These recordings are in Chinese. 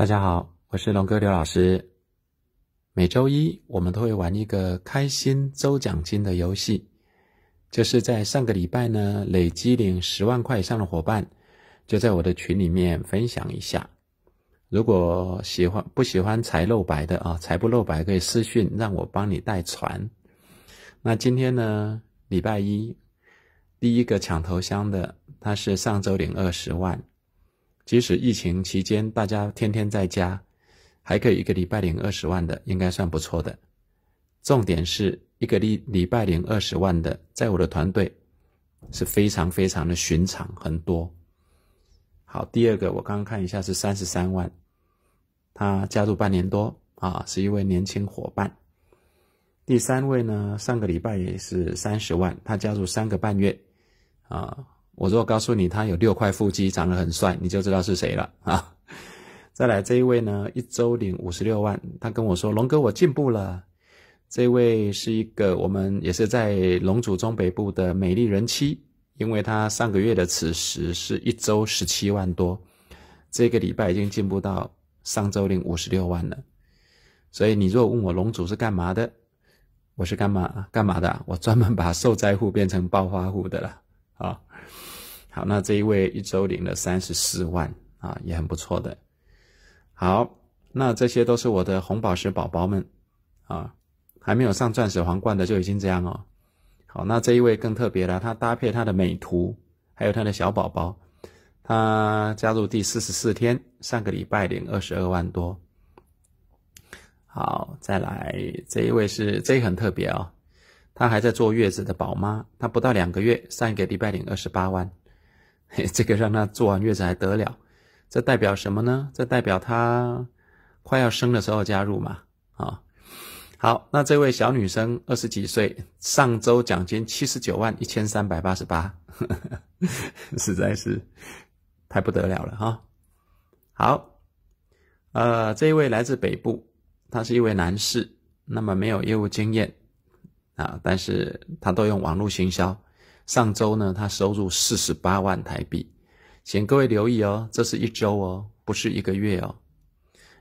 大家好，我是龙哥刘老师。每周一我们都会玩一个开心周奖金的游戏，就是在上个礼拜呢，累积领十万块以上的伙伴，就在我的群里面分享一下。如果喜欢不喜欢财露白的啊，财不露白可以私讯让我帮你代传。那今天呢，礼拜一第一个抢头香的，他是上周领二十万。即使疫情期间，大家天天在家，还可以一个礼拜领二十万的，应该算不错的。重点是一个礼礼拜领二十万的，在我的团队是非常非常的寻常，很多。好，第二个我刚刚看一下是三十三万，他加入半年多啊，是一位年轻伙伴。第三位呢，上个礼拜也是三十万，他加入三个半月，啊。我如果告诉你他有六块腹肌，长得很帅，你就知道是谁了啊！再来这一位呢，一周领五十六万，他跟我说：“龙哥，我进步了。”这位是一个我们也是在龙祖中北部的美丽人妻，因为他上个月的此时是一周十七万多，这个礼拜已经进步到上周领五十六万了。所以你如果问我龙祖是干嘛的，我是干嘛干嘛的？我专门把受灾户变成暴发户的了啊！好，那这一位一周领了三十四万啊，也很不错的。好，那这些都是我的红宝石宝宝们啊，还没有上钻石皇冠的就已经这样哦。好，那这一位更特别了，他搭配他的美图，还有他的小宝宝，他加入第四十四天，上个礼拜领二十二万多。好，再来这一位是这很特别哦，他还在坐月子的宝妈，她不到两个月，上一个礼拜领二十八万。这个让他坐完月子还得了？这代表什么呢？这代表他快要生的时候加入嘛？啊，好，那这位小女生二十几岁，上周奖金七十九万一千三百八十八，实在是太不得了了哈。好，呃，这一位来自北部，他是一位男士，那么没有业务经验啊，但是他都用网络行销。上周呢，他收入四十八万台币，请各位留意哦，这是一周哦，不是一个月哦。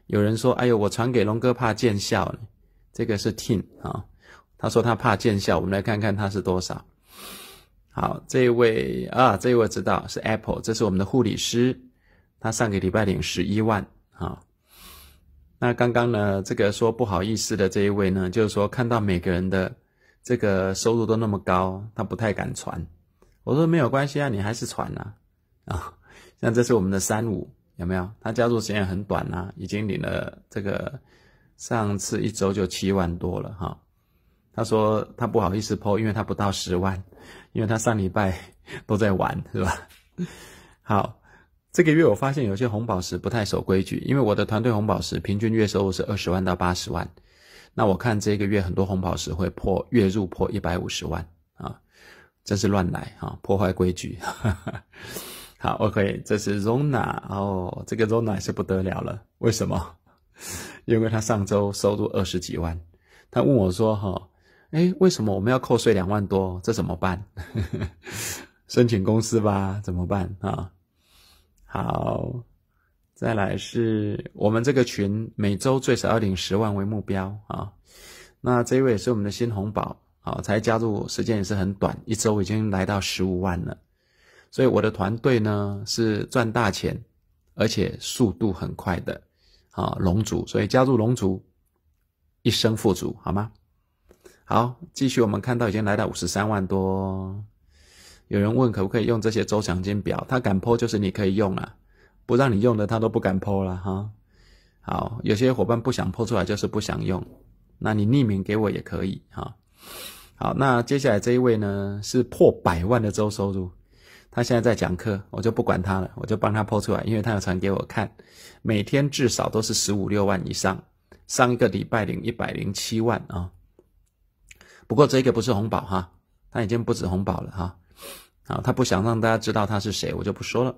有人说：“哎呦，我传给龙哥怕见效呢。”这个是 Tin 啊，他说他怕见效，我们来看看他是多少。好，这一位啊，这一位知道是 Apple，这是我们的护理师，他上个礼拜领十一万啊。那刚刚呢，这个说不好意思的这一位呢，就是说看到每个人的。这个收入都那么高，他不太敢传。我说没有关系啊，你还是传啊啊！像这是我们的三五有没有？他加入时间很短啊，已经领了这个上次一周就七万多了哈。他说他不好意思抛，因为他不到十万，因为他上礼拜都在玩是吧？好，这个月我发现有些红宝石不太守规矩，因为我的团队红宝石平均月收入是二十万到八十万。那我看这个月很多红宝石会破月入破一百五十万啊，真是乱来啊，破坏规矩。好，OK，这是 z o n a 哦，这个 Rona 是不得了了。为什么？因为他上周收入二十几万，他问我说：“哈，哎，为什么我们要扣税两万多？这怎么办？申请公司吧？怎么办啊？”好。再来是我们这个群每周最少要领十万为目标啊，那这位是我们的新红宝啊，才加入时间也是很短，一周已经来到十五万了，所以我的团队呢是赚大钱，而且速度很快的啊，龙族，所以加入龙族一生富足好吗？好，继续我们看到已经来到五十三万多，有人问可不可以用这些周奖金表？他敢破就是你可以用啊。不让你用的，他都不敢剖了哈。好，有些伙伴不想剖出来，就是不想用。那你匿名给我也可以哈。好，那接下来这一位呢，是破百万的周收入，他现在在讲课，我就不管他了，我就帮他剖出来，因为他有传给我看。每天至少都是十五六万以上，上一个礼拜零一百零七万啊。不过这个不是红宝哈，他已经不止红宝了哈。好，他不想让大家知道他是谁，我就不说了。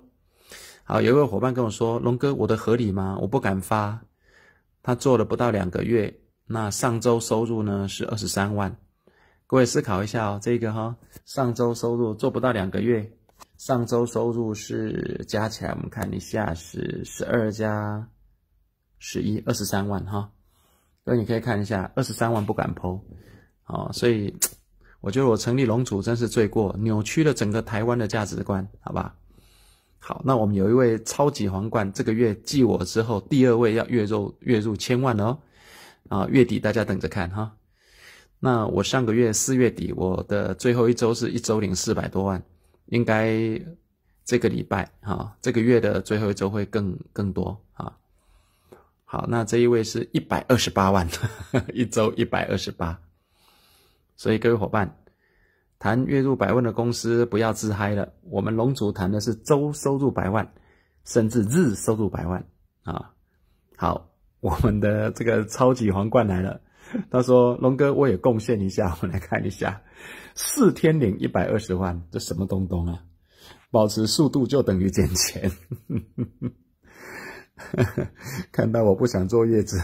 好，有一位伙伴跟我说：“龙哥，我的合理吗？我不敢发。他做了不到两个月，那上周收入呢是二十三万。各位思考一下哦，这个哈，上周收入做不到两个月，上周收入是加起来，我们看一下是十二加十一，二十三万哈。各位你可以看一下，二十三万不敢抛。哦，所以 我觉得我成立龙组真是罪过，扭曲了整个台湾的价值观，好吧？”好，那我们有一位超级皇冠，这个月继我之后第二位要月入月入千万哦，啊，月底大家等着看哈。那我上个月四月底，我的最后一周是一周领四百多万，应该这个礼拜哈，这个月的最后一周会更更多啊。好，那这一位是一百二十八万，一周一百二十八，所以各位伙伴。谈月入百万的公司不要自嗨了，我们龙族谈的是周收入百万，甚至日收入百万啊！好，我们的这个超级皇冠来了，他说：“龙哥，我也贡献一下，我们来看一下，四天领一百二十万，这什么东东啊？保持速度就等于捡钱，看到我不想坐月子，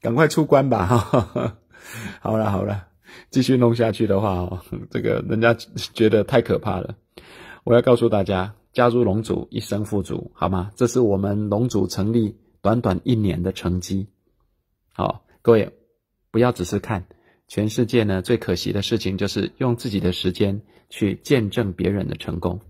赶快出关吧！哈，好了好了。”继续弄下去的话，哦，这个人家觉得太可怕了。我要告诉大家，加入龙族一生富足，好吗？这是我们龙族成立短短一年的成绩。好，各位不要只是看，全世界呢最可惜的事情就是用自己的时间去见证别人的成功。